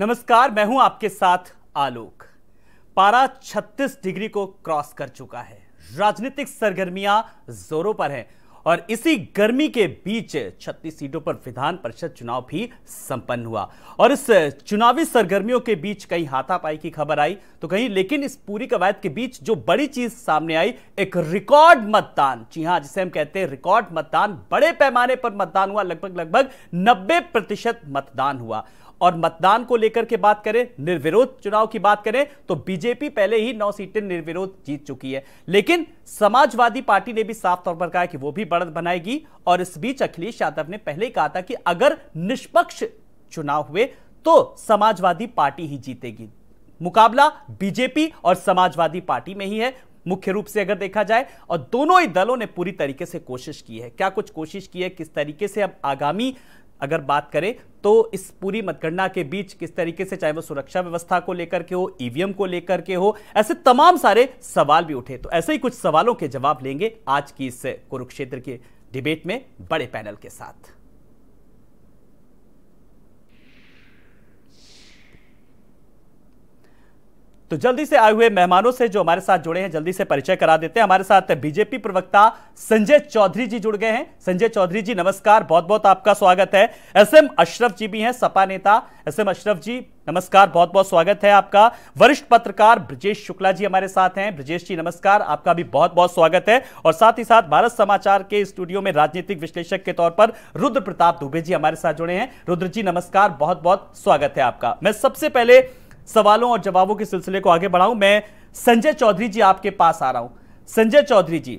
नमस्कार मैं हूं आपके साथ आलोक पारा 36 डिग्री को क्रॉस कर चुका है राजनीतिक सरगर्मियां जोरों पर हैं और इसी गर्मी के बीच 36 सीटों पर विधान परिषद चुनाव भी संपन्न हुआ और इस चुनावी सरगर्मियों के बीच कहीं हाथापाई की खबर आई तो कहीं लेकिन इस पूरी कवायद के बीच जो बड़ी चीज सामने आई एक रिकॉर्ड मतदान जी हां जिसे हम कहते हैं रिकॉर्ड मतदान बड़े पैमाने पर मतदान हुआ लगभग लगभग नब्बे प्रतिशत मतदान हुआ और मतदान को लेकर के बात करें निर्विरोध चुनाव की बात करें तो बीजेपी पहले ही नौ सीटें निर्विरोध जीत चुकी है लेकिन समाजवादी पार्टी ने भी साफ तौर पर कहा कि वो भी बढ़त बनाएगी और इस बीच अखिलेश यादव ने पहले कहा था कि अगर निष्पक्ष चुनाव हुए तो समाजवादी पार्टी ही जीतेगी मुकाबला बीजेपी और समाजवादी पार्टी में ही है मुख्य रूप से अगर देखा जाए और दोनों ही दलों ने पूरी तरीके से कोशिश की है क्या कुछ कोशिश की है किस तरीके से अब आगामी अगर बात करें तो इस पूरी मतगणना के बीच किस तरीके से चाहे वो सुरक्षा व्यवस्था को लेकर के हो ईवीएम को लेकर के हो ऐसे तमाम सारे सवाल भी उठे तो ऐसे ही कुछ सवालों के जवाब लेंगे आज की इस कुरुक्षेत्र के डिबेट में बड़े पैनल के साथ तो जल्दी से आए हुए मेहमानों से जो हमारे साथ जुड़े हैं जल्दी से परिचय करा देते हैं हमारे साथ बीजेपी प्रवक्ता संजय चौधरी जी जुड़ गए हैं संजय चौधरी जी नमस्कार बहुत बहुत आपका स्वागत है एस एम अशरफ जी भी हैं सपा नेता एस एम अशरफ जी नमस्कार बहुत बहुत स्वागत है आपका वरिष्ठ पत्रकार ब्रजेश शुक्ला जी हमारे साथ हैं ब्रजेश जी नमस्कार आपका भी बहुत बहुत स्वागत है और साथ ही साथ भारत समाचार के स्टूडियो में राजनीतिक विश्लेषक के तौर पर रुद्र प्रताप दुबे जी हमारे साथ जुड़े हैं रुद्र जी नमस्कार बहुत बहुत स्वागत है आपका मैं सबसे पहले सवालों और जवाबों के सिलसिले को आगे बढ़ाऊं मैं संजय चौधरी जी आपके पास आ रहा हूं संजय चौधरी जी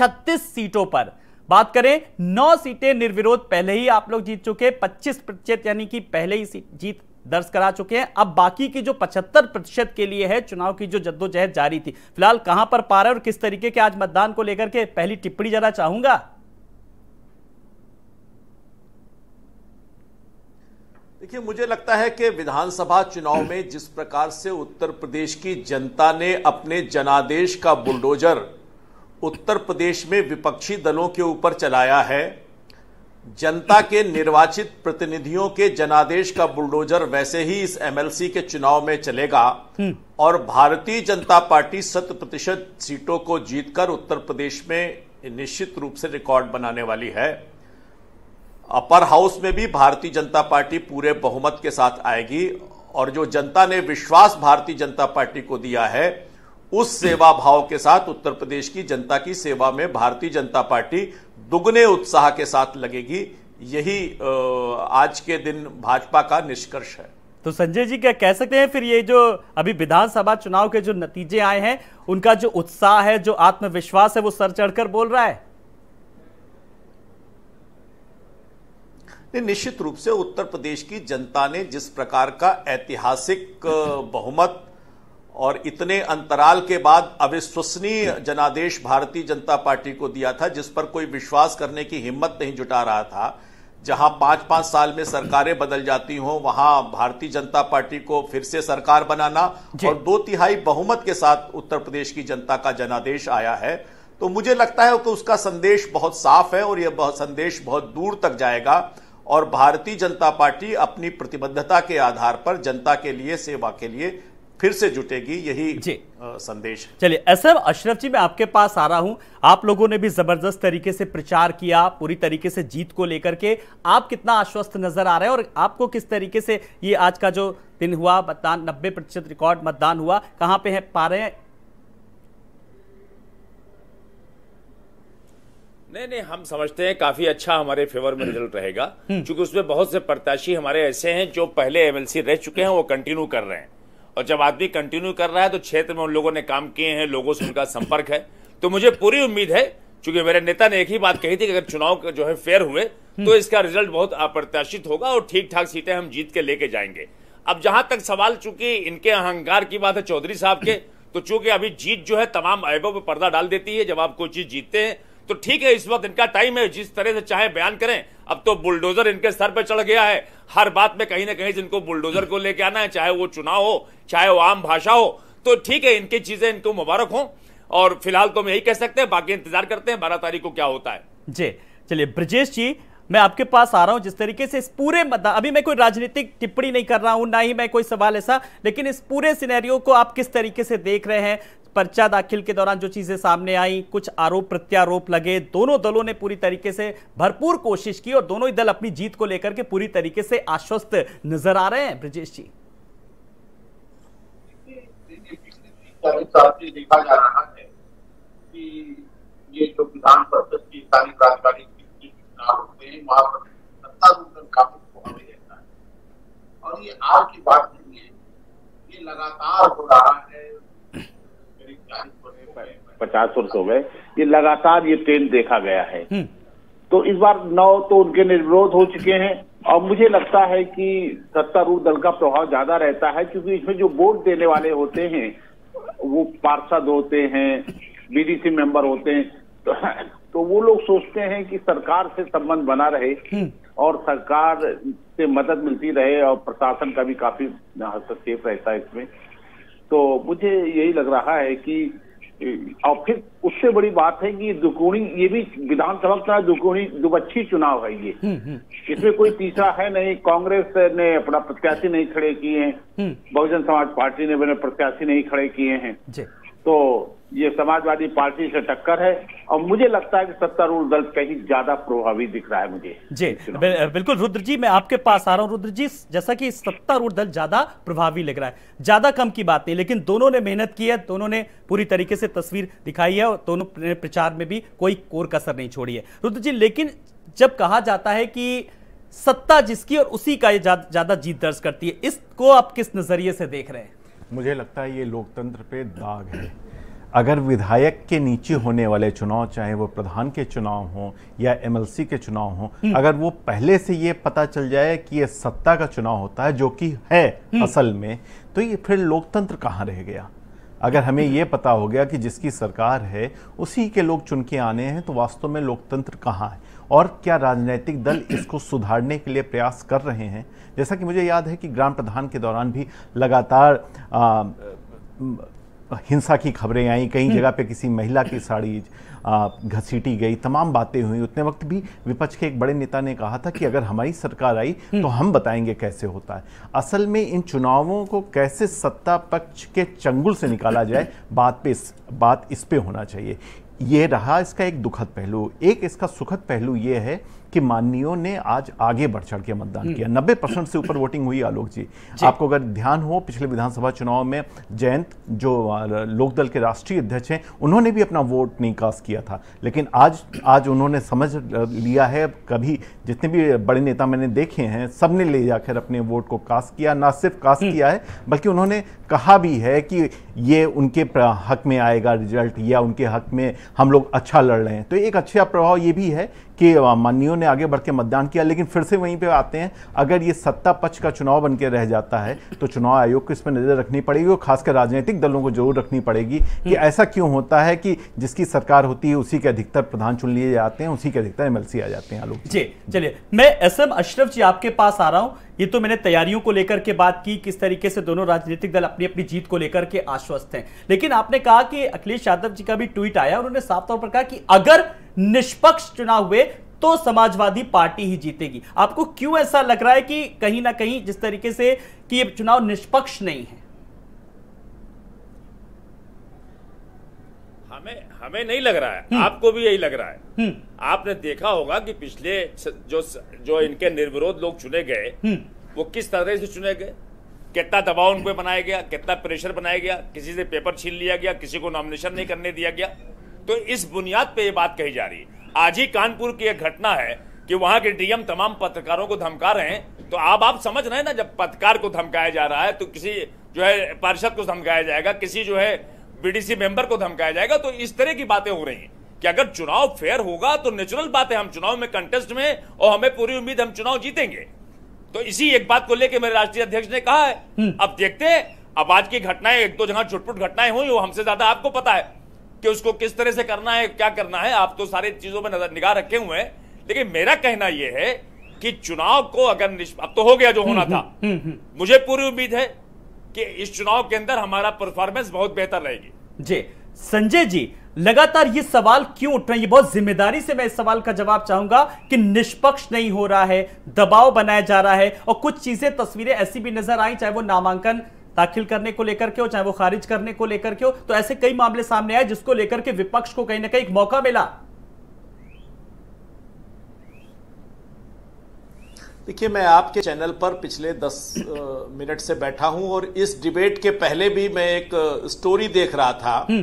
36 सीटों पर बात करें नौ सीटें निर्विरोध पहले ही आप लोग जीत चुके पच्चीस प्रतिशत यानी कि पहले ही जीत दर्ज करा चुके हैं अब बाकी की जो 75 प्रतिशत के लिए है चुनाव की जो जद्दोजहद जारी थी फिलहाल कहां पर पा रहे और किस तरीके के आज मतदान को लेकर के पहली टिप्पणी जाना चाहूंगा देखिए मुझे लगता है कि विधानसभा चुनाव में जिस प्रकार से उत्तर प्रदेश की जनता ने अपने जनादेश का बुलडोजर उत्तर प्रदेश में विपक्षी दलों के ऊपर चलाया है जनता के निर्वाचित प्रतिनिधियों के जनादेश का बुलडोजर वैसे ही इस एमएलसी के चुनाव में चलेगा हम्म। और भारतीय जनता पार्टी शत प्रतिशत सीटों को जीतकर उत्तर प्रदेश में निश्चित रूप से रिकॉर्ड बनाने वाली है अपर हाउस में भी भारतीय जनता पार्टी पूरे बहुमत के साथ आएगी और जो जनता ने विश्वास भारतीय जनता पार्टी को दिया है उस सेवा भाव के साथ उत्तर प्रदेश की जनता की सेवा में भारतीय जनता पार्टी दुगने उत्साह के साथ लगेगी यही आज के दिन भाजपा का निष्कर्ष है तो संजय जी क्या कह सकते हैं फिर ये जो अभी विधानसभा चुनाव के जो नतीजे आए हैं उनका जो उत्साह है जो आत्मविश्वास है वो सर चढ़कर बोल रहा है निश्चित रूप से उत्तर प्रदेश की जनता ने जिस प्रकार का ऐतिहासिक बहुमत और इतने अंतराल के बाद अविश्वसनीय जनादेश भारतीय जनता पार्टी को दिया था जिस पर कोई विश्वास करने की हिम्मत नहीं जुटा रहा था जहां पांच पांच साल में सरकारें बदल जाती हों वहां भारतीय जनता पार्टी को फिर से सरकार बनाना और दो तिहाई बहुमत के साथ उत्तर प्रदेश की जनता का जनादेश आया है तो मुझे लगता है कि उसका संदेश बहुत साफ है और यह संदेश बहुत दूर तक जाएगा और भारतीय जनता पार्टी अपनी प्रतिबद्धता के आधार पर जनता के लिए सेवा के लिए फिर से जुटेगी यही जी। संदेश चलिए असर अशरफ जी मैं आपके पास आ रहा हूं आप लोगों ने भी जबरदस्त तरीके से प्रचार किया पूरी तरीके से जीत को लेकर के आप कितना आश्वस्त नजर आ रहे हैं और आपको किस तरीके से ये आज का जो दिन हुआ मतदान नब्बे प्रतिशत रिकॉर्ड मतदान हुआ कहाँ पे है पा रहे हैं नहीं नहीं हम समझते हैं काफी अच्छा हमारे फेवर में रिजल्ट रहेगा हम्म। क्योंकि उसमें बहुत से प्रत्याशी हमारे ऐसे हैं जो पहले एमएलसी रह चुके हैं वो कंटिन्यू कर रहे हैं और जब आदमी कंटिन्यू कर रहा है तो क्षेत्र में उन लोगों ने काम किए हैं लोगों से उनका संपर्क है तो मुझे पूरी उम्मीद है चूंकि मेरे नेता ने एक ही बात कही थी कि अगर चुनाव जो है फेयर हुए हम्म। तो इसका रिजल्ट बहुत अप्रत्याशित होगा और ठीक ठाक सीटें हम जीत के लेके जाएंगे अब जहां तक सवाल चूंकि इनके अहंकार की बात है चौधरी साहब के तो चूंकि अभी जीत जो है तमाम ऐबों पर पर्दा डाल देती है जब आप कोई चीज जीतते हैं तो ठीक है इस वक्त इनका टाइम है जिस तरह से चाहे बयान करें अब तो बुलडोजर इनके सर पर चढ़ गया है हर बात में कहीं ना कहीं जिनको बुलडोजर को लेके आना है चाहे वो चुनाव हो चाहे वो आम भाषा हो तो ठीक है इनकी चीजें इनको मुबारक हो और फिलहाल तो हम यही कह सकते हैं बाकी इंतजार करते हैं बारह तारीख को क्या होता है जी चलिए ब्रजेश जी मैं आपके पास आ रहा हूं जिस तरीके से इस पूरे मतदान अभी मैं कोई राजनीतिक टिप्पणी नहीं कर रहा हूं ना ही मैं कोई सवाल ऐसा लेकिन इस पूरे सिनेरियो को आप किस तरीके से देख रहे हैं पर्चा दाखिल के दौरान जो चीज़ें सामने आई कुछ आरोप प्रत्यारोप लगे दोनों दलों ने पूरी तरीके से भरपूर कोशिश की और दोनों ही दल अपनी जीत को लेकर के पूरी तरीके से आश्वस्त नजर आ रहे हैं ब्रजेश जी देखा जा रहा है कि ये जो विधान परिषद की स्थानीय प्राधिकारी और ये आज की बात नहीं है ये लगातार हो रहा है पचास वर्ष हो गए ये लगातार ये ट्रेंड देखा गया है हम्म। तो इस बार नौ तो उनके निर्विरोध हो चुके हैं और मुझे लगता है कि सत्तारूढ़ दल का प्रभाव ज्यादा रहता है क्योंकि इसमें जो वोट देने वाले होते हैं वो पार्षद होते हैं बीडीसी मेंबर होते हैं तो, तो वो लोग सोचते हैं कि सरकार से संबंध बना रहे हम्म। और सरकार से मदद मिलती रहे और प्रशासन का भी काफी हस्तक्षेप रहता है इसमें तो मुझे यही लग रहा है कि और फिर उससे बड़ी बात है कि दुकोणी ये भी विधानसभा का दुकोणी दुबच्छी चुनाव है ये हम्म, हम्म। इसमें कोई तीसरा है नहीं कांग्रेस ने अपना प्रत्याशी नहीं खड़े किए हैं हम्म। बहुजन समाज पार्टी ने अपने प्रत्याशी नहीं खड़े किए हैं तो ये समाजवादी पार्टी से टक्कर है और मुझे लगता है कि सत्तारूढ़ दल कहीं ज्यादा प्रभावी दिख रहा है मुझे जी बिल्कुल रुद्र जी मैं आपके पास आ रहा हूँ रुद्र जी जैसा कि सत्तारूढ़ दल ज्यादा प्रभावी लग रहा है ज्यादा कम की बात नहीं लेकिन दोनों ने मेहनत की है दोनों ने पूरी तरीके से तस्वीर दिखाई है और दोनों ने प्रचार में भी कोई कोर कसर नहीं छोड़ी है रुद्र जी लेकिन जब कहा जाता है कि सत्ता जिसकी और उसी का ये ज्यादा जीत दर्ज करती है इसको आप किस नजरिए से देख रहे हैं मुझे लगता है ये लोकतंत्र पे दाग है अगर विधायक के नीचे होने वाले चुनाव चाहे वो प्रधान के चुनाव हों या एमएलसी के चुनाव हों हम्म। अगर वो पहले से ये पता चल जाए कि ये सत्ता का चुनाव होता है जो कि है हम्म। असल में तो ये फिर लोकतंत्र कहाँ रह गया अगर हमें ये पता हो गया कि जिसकी सरकार है उसी के लोग चुन के आने हैं तो वास्तव में लोकतंत्र कहाँ है और क्या राजनीतिक दल इसको सुधारने के लिए प्रयास कर रहे हैं जैसा कि मुझे याद है कि ग्राम प्रधान के दौरान भी लगातार आ, हिंसा की खबरें आई कई हम्म। जगह पे किसी महिला की साड़ी घसीटी गई तमाम बातें हुई उतने वक्त भी विपक्ष के एक बड़े नेता ने कहा था कि अगर हमारी सरकार आई हम्म। तो हम बताएंगे कैसे होता है असल में इन चुनावों को कैसे सत्ता पक्ष के चंगुल से निकाला जाए बात पे बात इस पे होना चाहिए ये रहा इसका एक दुखद पहलू एक इसका सुखद पहलू ये है कि माननीयों ने आज आगे बढ़ चढ़ के मतदान हम्म। किया नब्बे परसेंट से ऊपर वोटिंग हुई आलोक जी, जी। आपको अगर ध्यान हो पिछले विधानसभा चुनाव में जयंत जो लोकदल के राष्ट्रीय अध्यक्ष हैं उन्होंने भी अपना वोट नहीं कास्ट किया था लेकिन आज आज उन्होंने समझ लिया है कभी जितने भी बड़े नेता मैंने देखे हैं सब ने ले जाकर अपने वोट को कास्ट किया ना सिर्फ कास्ट हम्म। किया है बल्कि उन्होंने कहा भी है कि ये उनके हक में आएगा रिजल्ट या उनके हक में हम लोग अच्छा लड़ रहे हैं तो एक अच्छा प्रभाव ये भी है कि माननीयों ने आगे बढ़ के मतदान किया लेकिन फिर से वहीं पे आते हैं अगर ये सत्ता पक्ष का चुनाव बन के रह जाता है तो चुनाव आयोग को इस पर नज़र रखनी पड़ेगी और खासकर राजनीतिक दलों को जरूर रखनी पड़ेगी कि हम्म। ऐसा क्यों होता है कि जिसकी सरकार होती है उसी के अधिकतर प्रधान चुन लिए जाते हैं उसी के अधिकतर एमएलसी आ जाते हैं आलोक जी चलिए मैं एस एम अशरफ जी आपके पास आ रहा हूँ ये तो मैंने तैयारियों को लेकर के बात की किस तरीके से दोनों राजनीतिक दल अपनी अपनी जीत को लेकर के आश्वस्त हैं लेकिन आपने कहा कि अखिलेश यादव जी का भी ट्वीट आया उन्होंने साफ तौर पर कहा कि अगर निष्पक्ष चुनाव हुए तो समाजवादी पार्टी ही जीतेगी आपको क्यों ऐसा लग रहा है कि कहीं ना कहीं जिस तरीके से कि ये चुनाव निष्पक्ष नहीं है हमें हमें नहीं लग रहा है हम्म। आपको भी यही लग रहा है हम्म। आपने देखा होगा कि पिछले जो जो इनके निर्विरोध लोग चुने गए हम्म। वो किस तरह से चुने गए कितना दबाव उन पर बनाया गया कितना प्रेशर बनाया गया किसी से पेपर छीन लिया गया किसी को नॉमिनेशन नहीं करने दिया गया तो इस बुनियाद पे ये बात कही जा रही है आज ही कानपुर की एक घटना है कि वहां के डीएम तमाम पत्रकारों को धमका रहे हैं तो आप आप समझ रहे हैं ना जब पत्रकार को धमकाया जा रहा है तो किसी जो है पार्षद को धमकाया जाएगा किसी जो है बीडीसी मेंबर को धमकाया जाएगा तो इस तरह की बातें हो रही हैं कि अगर चुनाव फेयर होगा तो नेचुरल बात है हम चुनाव में कंटेस्ट में और हमें पूरी उम्मीद हम चुनाव जीतेंगे तो इसी एक बात को लेकर मेरे राष्ट्रीय अध्यक्ष ने कहा है हम्म। अब देखते हैं अब आज की घटनाएं एक दो जगह छुटपुट घटनाएं हुई वो हमसे ज्यादा आपको पता है कि उसको किस तरह से करना है क्या करना है आप तो सारी चीजों में नजर निगाह रखे हुए हैं लेकिन मेरा कहना यह है कि चुनाव को अगर अब तो हो गया जो हम्म, होना हम्म, था मुझे पूरी उम्मीद है कि इस चुनाव के अंदर हमारा परफॉर्मेंस बहुत बेहतर रहेगी जी संजय जी लगातार ये सवाल क्यों उठ रहे हैं ये बहुत जिम्मेदारी से मैं इस सवाल का जवाब चाहूंगा कि निष्पक्ष नहीं हो रहा है दबाव बनाया जा रहा है और कुछ चीजें तस्वीरें ऐसी भी नजर आई चाहे वो नामांकन दाखिल करने को लेकर के हो चाहे वो खारिज करने को लेकर के हो तो ऐसे कई मामले सामने आए जिसको लेकर के विपक्ष को कहीं ना कहीं एक मौका मिला देखिए मैं आपके चैनल पर पिछले दस मिनट से बैठा हूं और इस डिबेट के पहले भी मैं एक स्टोरी देख रहा था हम्म।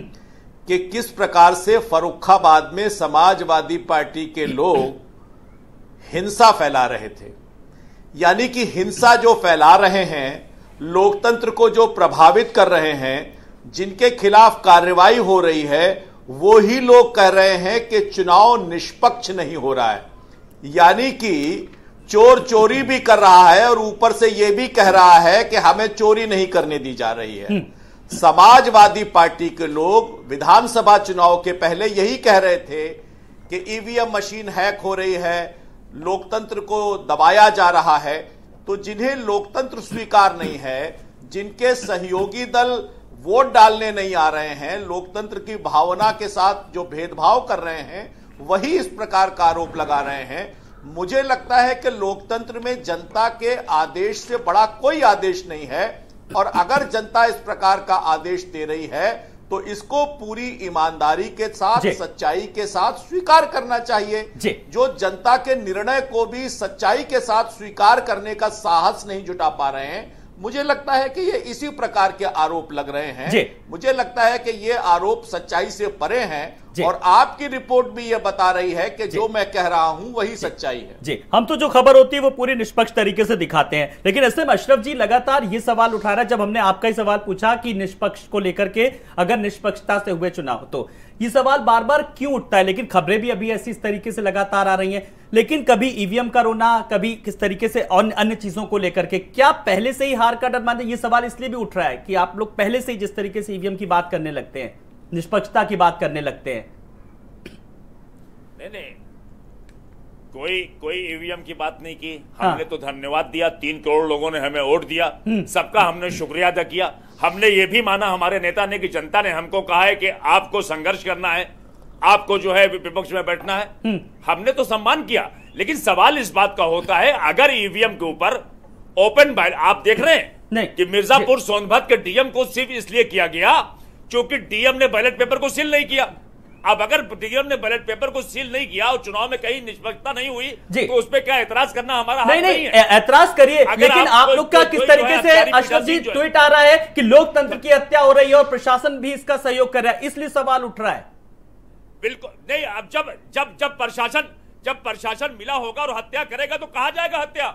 कि किस प्रकार से फरुखाबाद में समाजवादी पार्टी के लोग हिंसा फैला रहे थे यानी कि हिंसा जो फैला रहे हैं लोकतंत्र को जो प्रभावित कर रहे हैं जिनके खिलाफ कार्रवाई हो रही है वो ही लोग कह रहे हैं कि चुनाव निष्पक्ष नहीं हो रहा है यानी कि चोर चोरी भी कर रहा है और ऊपर से यह भी कह रहा है कि हमें चोरी नहीं करने दी जा रही है हम्म। समाजवादी पार्टी के लोग विधानसभा चुनाव के पहले यही कह रहे थे कि ईवीएम मशीन हैक हो रही है लोकतंत्र को दबाया जा रहा है तो जिन्हें लोकतंत्र स्वीकार नहीं है जिनके सहयोगी दल वोट डालने नहीं आ रहे हैं लोकतंत्र की भावना के साथ जो भेदभाव कर रहे हैं वही इस प्रकार का आरोप लगा रहे हैं मुझे लगता है कि लोकतंत्र में जनता के आदेश से बड़ा कोई आदेश नहीं है और अगर जनता इस प्रकार का आदेश दे रही है तो इसको पूरी ईमानदारी के साथ सच्चाई के साथ स्वीकार करना चाहिए जो जनता के निर्णय को भी सच्चाई के साथ स्वीकार करने का साहस नहीं जुटा पा रहे हैं मुझे लगता है कि ये इसी प्रकार के आरोप लग रहे हैं मुझे लगता है कि ये आरोप सच्चाई से परे हैं और आपकी रिपोर्ट भी ये बता रही है कि जो मैं कह रहा हूं वही सच्चाई है जी हम तो जो खबर होती है वो पूरी निष्पक्ष तरीके से दिखाते हैं लेकिन ऐसे में अशरफ जी लगातार ये सवाल उठा रहा है जब हमने आपका ही सवाल पूछा कि निष्पक्ष को लेकर के अगर निष्पक्षता से हुए चुनाव तो ये सवाल बार बार क्यों उठता है लेकिन खबरें भी अभी ऐसी इस तरीके से लगातार आ रही हैं लेकिन कभी ईवीएम का रोना कभी किस तरीके से अन्य चीजों को लेकर के क्या पहले से ही हार का डर मानते ये सवाल इसलिए भी उठ रहा है कि आप लोग पहले से ही जिस तरीके से ईवीएम की बात करने लगते हैं निष्पक्षता की बात करने लगते हैं नहीं नहीं कोई कोई ईवीएम की बात नहीं की हाँ। हमने हाँ। तो धन्यवाद दिया तीन करोड़ लोगों ने हमें वोट दिया हम्म। सबका हमने शुक्रिया अदा किया हमने ये भी माना हमारे नेता ने कि जनता ने हमको कहा है कि आपको संघर्ष करना है आपको जो है विपक्ष में बैठना है हम्म। हमने तो सम्मान किया लेकिन सवाल इस बात का होता है अगर ईवीएम के ऊपर ओपन बाय आप देख रहे हैं नहीं कि मिर्जापुर सोनभद्र के डीएम को सिर्फ इसलिए किया गया क्योंकि डीएम ने बैलेट पेपर को सील नहीं किया अब अगर निगम ने बैलेट पेपर को सील नहीं किया और चुनाव में कहीं निष्पक्षता नहीं हुई तो उस पर क्या ऐतराज करना हमारा नहीं, नहीं, नहीं ऐतराज करिए लेकिन आप, लोग का किस तरीके से अशोक जी ट्वीट आ रहा है कि लोकतंत्र की हत्या हो रही है और प्रशासन भी इसका सहयोग कर रहा है इसलिए सवाल उठ रहा है बिल्कुल नहीं अब जब जब जब प्रशासन जब प्रशासन मिला होगा और हत्या करेगा तो कहा जाएगा हत्या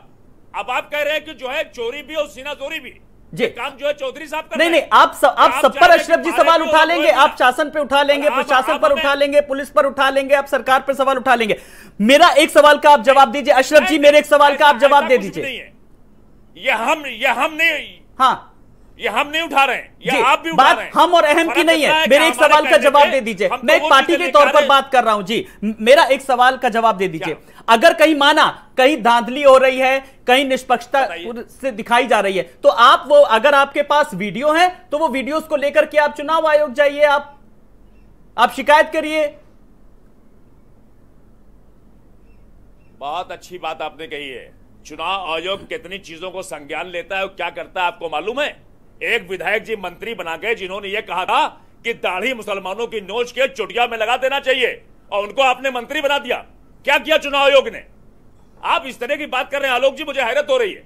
अब आप कह रहे हैं कि जो है चोरी भी और सीना चोरी भी जी काम जो है चौधरी साहब का नहीं नहीं आप सब आप सब पर अशरफ जी सवाल उठा लेंगे आप शासन पे उठा लेंगे प्रशासन पर उठा लेंगे पुलिस पर उठा लेंगे आप सरकार पर सवाल उठा लेंगे मेरा एक सवाल का आप जवाब दीजिए अशरफ जी मेरे एक सवाल का आप जवाब दे दीजिए ये हम ये हम नहीं हाँ ये हम नहीं उठा रहे हैं आप भी बात हम और अहम की नहीं है मेरे एक सवाल का जवाब दे दीजिए तो मैं एक पार्टी के तौर पर बात कर रहा हूँ जी मेरा एक सवाल का जवाब दे दीजिए अगर कहीं माना कहीं धांधली हो रही है कहीं निष्पक्षता से दिखाई जा रही है तो आप वो अगर आपके पास वीडियो है तो वो वीडियोस को लेकर के आप चुनाव आयोग जाइए आप आप शिकायत करिए बहुत अच्छी बात आपने कही है चुनाव आयोग कितनी चीजों को संज्ञान लेता है और क्या करता है आपको मालूम है एक विधायक जी मंत्री बना गए जिन्होंने यह कहा था कि दाढ़ी मुसलमानों की नोच के चुटिया में लगा देना चाहिए और उनको आपने मंत्री बना दिया क्या किया चुनाव आयोग ने आप इस तरह की बात कर रहे हैं आलोक जी मुझे हैरत हो रही है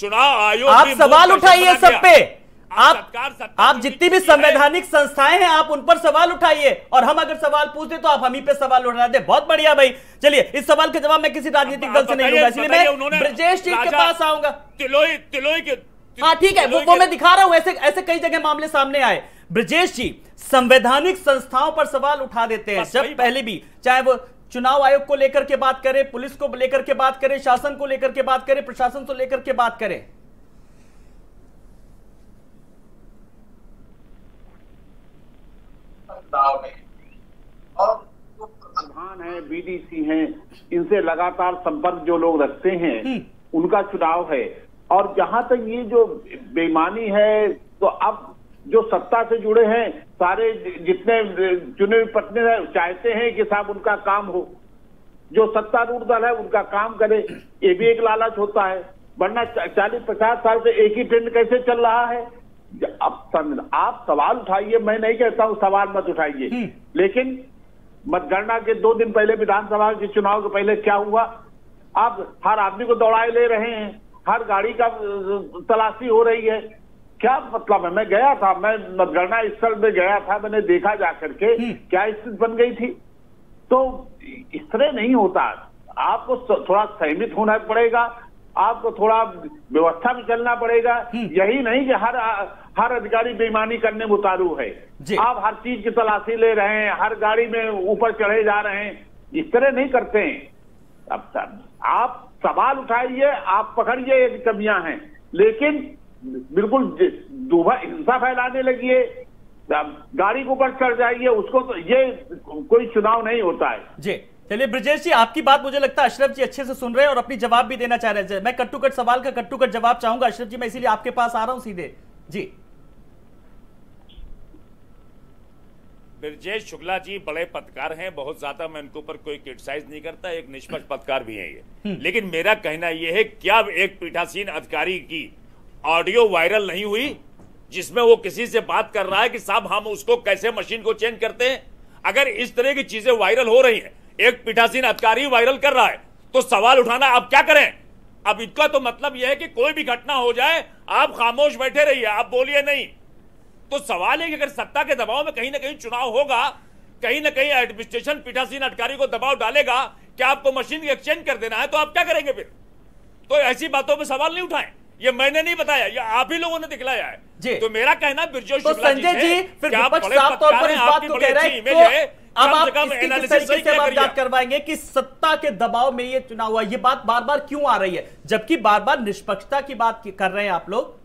चुनाव आयोग आप सवाल उठाइए सब पे आप सत्कार, सत्कार आप जितनी भी संवैधानिक संस्थाएं हैं आप उन पर सवाल उठाइए और हम अगर सवाल पूछते तो आप हम ही पे सवाल दे बहुत बढ़िया भाई चलिए इस सवाल के जवाब मैं किसी राजनीतिक दल से नहीं लूंगा इसलिए मैं ब्रजेश जी के पास आऊंगा तिलोई तिलोई के हाँ ठीक है वो वो मैं दिखा रहा हूं ऐसे ऐसे कई जगह मामले सामने आए ब्रजेश जी संवैधानिक संस्थाओं पर सवाल उठा देते हैं जब पहले भी चाहे वो चुनाव आयोग को लेकर के बात करें पुलिस को लेकर के बात करें शासन को लेकर के बात करें प्रशासन को लेकर के बात करें और जो प्रधान है बीडीसी हैं इनसे लगातार संपर्क जो लोग रखते हैं हम्म। उनका चुनाव है और जहां तक ये जो बेईमानी है तो अब जो सत्ता से जुड़े हैं सारे जितने चुने हुए प्रतिनिधि है चाहते हैं कि साहब उनका काम हो जो सत्तारूढ़ दल है उनका काम करे ये भी एक लालच होता है वरना चालीस पचास साल से एक ही ट्रेंड कैसे चल रहा है अब आप सवाल उठाइए मैं नहीं कहता हूं सवाल मत उठाइए हम्म। लेकिन मतगणना के दो दिन पहले विधानसभा के चुनाव के पहले क्या हुआ आप हर आदमी को दौड़ाए ले रहे हैं हर गाड़ी का तलाशी हो रही है क्या मतलब है मैं गया था मैं मतगणना स्थल में गया था मैंने देखा जा करके हम्म। क्या स्थिति बन गई थी तो इस तरह नहीं होता आपको थोड़ा सहमित होना पड़ेगा आपको थोड़ा व्यवस्था भी चलना पड़ेगा हम्म। यही नहीं कि हर हर अधिकारी बेईमानी करने में उतारू है आप हर चीज की तलाशी ले रहे हैं हर गाड़ी में ऊपर चढ़े जा रहे हैं इस तरह नहीं करते हैं अब आप सवाल उठाइए आप पकड़िए कमियां हैं लेकिन बिल्कुल दूभा हिंसा फैलाने लगी है गाड़ी को ऊपर चढ़ जाइए उसको तो ये कोई चुनाव नहीं होता है जी चलिए ब्रजेश जी आपकी बात मुझे लगता है अशरफ जी अच्छे से सुन रहे हैं और अपनी जवाब भी देना चाह रहे हैं मैं कट्टू कट सवाल का कट्टू कट जवाब चाहूंगा अशरफ जी मैं इसीलिए आपके पास आ रहा हूं सीधे जी ब्रजेश शुक्ला जी बड़े पत्रकार हैं बहुत ज्यादा मैं उनके ऊपर कोई क्रिटिसाइज नहीं करता एक निष्पक्ष पत्रकार भी है ये हम्म। लेकिन मेरा कहना यह है क्या एक पीठासीन अधिकारी की ऑडियो वायरल नहीं हुई जिसमें वो किसी से बात कर रहा है कि साहब हम उसको कैसे मशीन को चेंज करते हैं अगर इस तरह की चीजें वायरल हो रही हैं एक पीठासीन अधिकारी वायरल कर रहा है तो सवाल उठाना आप क्या करें अब इसका तो मतलब यह है कि कोई भी घटना हो जाए आप खामोश बैठे रहिए आप बोलिए नहीं तो सवाल है कि अगर सत्ता के दबाव में कहीं ना कहीं चुनाव होगा कहीं ना कहीं एडमिनिस्ट्रेशन पीठासीन अधिकारी को दबाव डालेगा कि आपको मशीन एक्सचेंज कर देना है तो आप क्या करेंगे फिर तो ऐसी बातों पर सवाल नहीं उठाएं ये मैंने नहीं बताया ये आप ही लोगों ने दिखलाया है जी तो मेरा कहना बिरजो तो संजय जी, फिर साफ तौर पर इस बात को कह रहे हैं तो अब आप इसकी किस तरीके से करवाएंगे कि सत्ता के दबाव में ये चुनाव हुआ ये बात बार बार क्यों आ रही है जबकि बार बार निष्पक्षता की बात कर रहे हैं आप लोग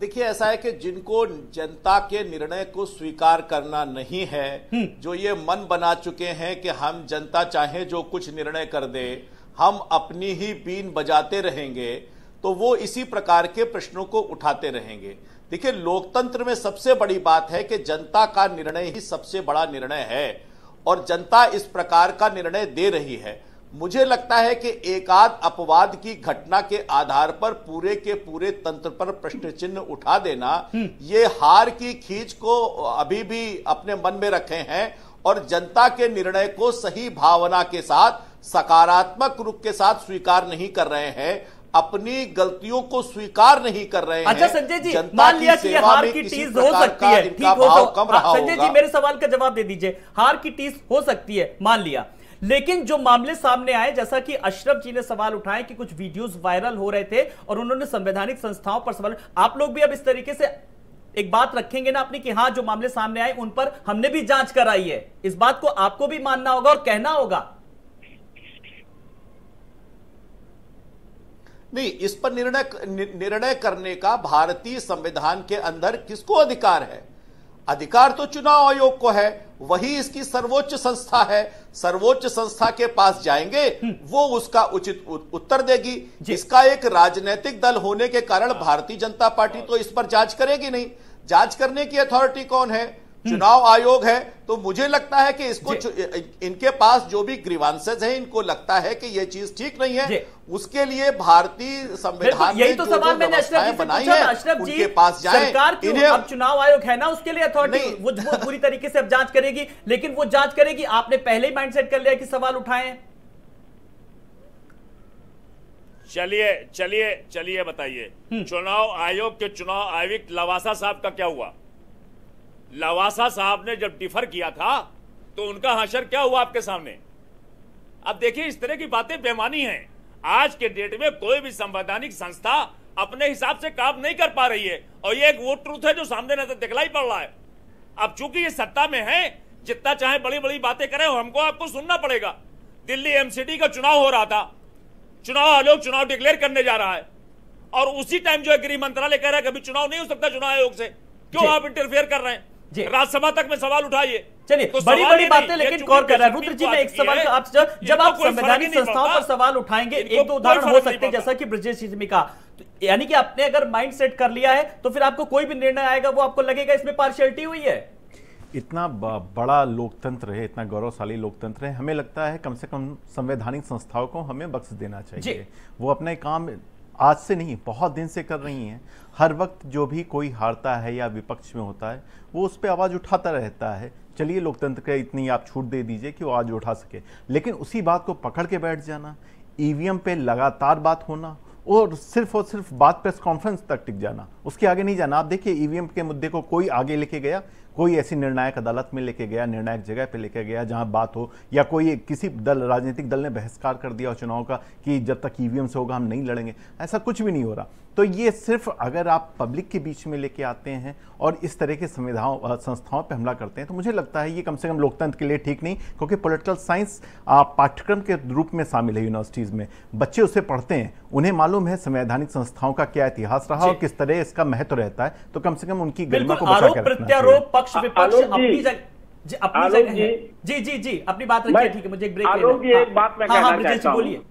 देखिए ऐसा है कि जिनको जनता के निर्णय को स्वीकार करना नहीं है हम्म। जो ये मन बना चुके हैं कि हम जनता चाहे जो कुछ निर्णय कर दे हम अपनी ही बीन बजाते रहेंगे तो वो इसी प्रकार के प्रश्नों को उठाते रहेंगे देखिए लोकतंत्र में सबसे बड़ी बात है कि जनता का निर्णय ही सबसे बड़ा निर्णय है और जनता इस प्रकार का निर्णय दे रही है मुझे लगता है कि एकाध अपवाद की घटना के आधार पर पूरे के पूरे तंत्र पर प्रश्न चिन्ह उठा देना हम्म। ये हार की खींच को अभी भी अपने मन में रखे हैं और जनता के निर्णय को सही भावना के साथ सकारात्मक रूप के साथ स्वीकार नहीं कर रहे हैं अपनी गलतियों को स्वीकार नहीं कर रहे अच्छा संजय जी मान लिया कि हार की टीस हो सकती है ठीक हो हाँ, संजय जी मेरे सवाल का जवाब दे दीजिए हार की टीस हो सकती है मान लिया लेकिन जो मामले सामने आए जैसा कि अशरफ जी ने सवाल उठाए कि कुछ वीडियोस वायरल हो रहे थे और उन्होंने संवैधानिक संस्थाओं पर सवाल आप लोग भी अब इस तरीके से एक बात रखेंगे ना अपनी कि हाँ जो मामले सामने आए उन पर हमने भी जांच कराई है इस बात को आपको भी मानना होगा और कहना होगा नहीं इस पर निर्णय निर्णय करने का भारतीय संविधान के अंदर किसको अधिकार है अधिकार तो चुनाव आयोग को है वही इसकी सर्वोच्च संस्था है सर्वोच्च संस्था के पास जाएंगे हम्म। वो उसका उचित उत्तर देगी इसका एक राजनीतिक दल होने के कारण हाँ। भारतीय जनता पार्टी तो इस पर जांच करेगी नहीं जांच करने की अथॉरिटी कौन है हम्म। चुनाव आयोग है तो मुझे लगता है कि इसको इनके पास जो भी ग्रीवांसेज हैं इनको लगता है कि यह चीज ठीक नहीं है उसके लिए भारतीय संविधान यही तो सवाल मैंने अशरफ बनाई है अशरफ जी पास जाए सरकार क्यों अब चुनाव आयोग है ना उसके लिए अथॉरिटी वो, पूरी तरीके से अब जांच करेगी लेकिन वो जांच करेगी आपने पहले ही माइंड कर लिया कि सवाल उठाए चलिए चलिए चलिए बताइए हम्म। चुनाव आयोग के चुनाव आयुक्त लवासा साहब का क्या हुआ लवासा साहब ने जब डिफर किया था तो उनका हशर क्या हुआ आपके सामने अब देखिए इस तरह की बातें बेमानी हैं आज के डेट में कोई भी संवैधानिक संस्था अपने हिसाब से काम नहीं कर पा रही है और ये एक वो ट्रूथ है जो सामने नजर दिखलाई पड़ रहा है अब चूंकि ये सत्ता में है जितना चाहे बड़ी बड़ी बातें करें हमको आपको सुनना पड़ेगा दिल्ली एमसीडी का चुनाव हो रहा था चुनाव आयोग चुनाव डिक्लेयर करने जा रहा है और उसी टाइम जो है गृह मंत्रालय कह रहा है कभी चुनाव नहीं हो सकता चुनाव आयोग से क्यों आप इंटरफेयर कर रहे हैं राज्यसभा तक में सवाल उठाइए चलिए तो बड़ी बड़ी बातें लेकिन कौन कर रहा है रुद्र जी ने एक सवाल तो आप जब जब आप संवैधानिक संस्थाओं पर सवाल उठाएंगे एक दो उदाहरण हो सकते हैं जैसा कि ब्रजेश जी ने तो यानी कि आपने अगर माइंड सेट कर लिया है तो फिर आपको कोई भी निर्णय आएगा वो आपको लगेगा इसमें पार्शियलिटी हुई है इतना बड़ा लोकतंत्र है इतना गौरवशाली लोकतंत्र है हमें लगता है कम से कम संवैधानिक संस्थाओं को हमें बख्श देना चाहिए वो अपने काम आज से नहीं बहुत दिन से कर रही हैं हर वक्त जो भी कोई हारता है या विपक्ष में होता है वो उस पर आवाज़ उठाता रहता है चलिए लोकतंत्र का इतनी आप छूट दे दीजिए कि वो आज उठा सके लेकिन उसी बात को पकड़ के बैठ जाना ईवीएम पे लगातार बात होना और सिर्फ और सिर्फ बात प्रेस कॉन्फ्रेंस तक टिक जाना उसके आगे नहीं जाना आप देखिए ईवीएम के मुद्दे को कोई आगे लेके गया कोई ऐसी निर्णायक अदालत में लेके गया निर्णायक जगह पे लेके गया जहां बात हो या कोई किसी दल राजनीतिक दल ने बहिष्कार कर दिया चुनाव का कि जब तक ईवीएम e से होगा हम नहीं लड़ेंगे ऐसा कुछ भी नहीं हो रहा तो ये सिर्फ अगर आप पब्लिक के बीच में लेके आते हैं और इस तरह के संविधाओं संस्थाओं पर हमला करते हैं तो मुझे लगता है ये कम से कम लोकतंत्र के लिए ठीक नहीं क्योंकि पॉलिटिकल साइंस पाठ्यक्रम के रूप में शामिल है यूनिवर्सिटीज़ में बच्चे उसे पढ़ते हैं उन्हें मालूम है संवैधानिक संस्थाओं का क्या इतिहास रहा और किस तरह इसका महत्व रहता है तो कम से कम उनकी गरिमा को बचा कर पक्ष विपक्ष अपनी जगह जी अपनी जगह है जी जी जी अपनी बात रखिए ठीक है मुझे एक ब्रेक आलोक जी एक हाँ, बात मैं हाँ, कहना हाँ, चाहता हूँ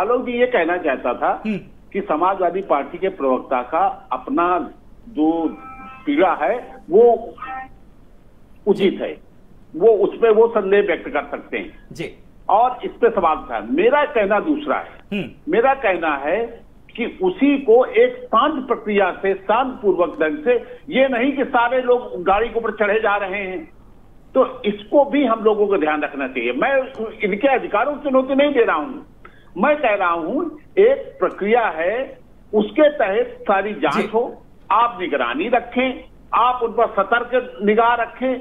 आलोक जी ये कहना चाहता था हम्म। कि समाजवादी पार्टी के प्रवक्ता का अपना जो पीड़ा है वो उचित है वो उसमें वो संदेह व्यक्त कर सकते हैं जी और इस पे सवाल था मेरा कहना दूसरा है हम्म। मेरा कहना है कि उसी को एक शांत प्रक्रिया से शांत पूर्वक ढंग से ये नहीं कि सारे लोग गाड़ी के ऊपर चढ़े जा रहे हैं तो इसको भी हम लोगों को ध्यान रखना चाहिए मैं इनके अधिकारों को चुनौती नहीं दे रहा हूं मैं कह रहा हूं एक प्रक्रिया है उसके तहत सारी जांच हो आप निगरानी रखें आप उन पर सतर्क निगाह रखें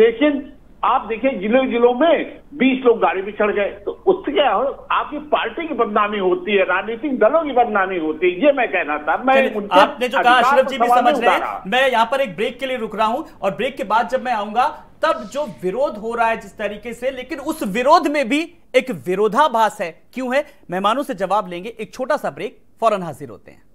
लेकिन आप देखिए जिलों जिलों में 20 लोग गाड़ी में चढ़ गए तो उससे क्या हो आपकी पार्टी की बदनामी होती है राजनीतिक दलों की बदनामी होती है ये मैं कहना था मैं आपने जो कहा अशरफ जी भी समझ रहे हैं मैं यहाँ पर एक ब्रेक के लिए रुक रहा हूँ और ब्रेक के बाद जब मैं आऊंगा तब जो विरोध हो रहा है जिस तरीके से लेकिन उस विरोध में भी एक विरोधाभास है क्यों है मेहमानों से जवाब लेंगे एक छोटा सा ब्रेक फौरन हाजिर होते हैं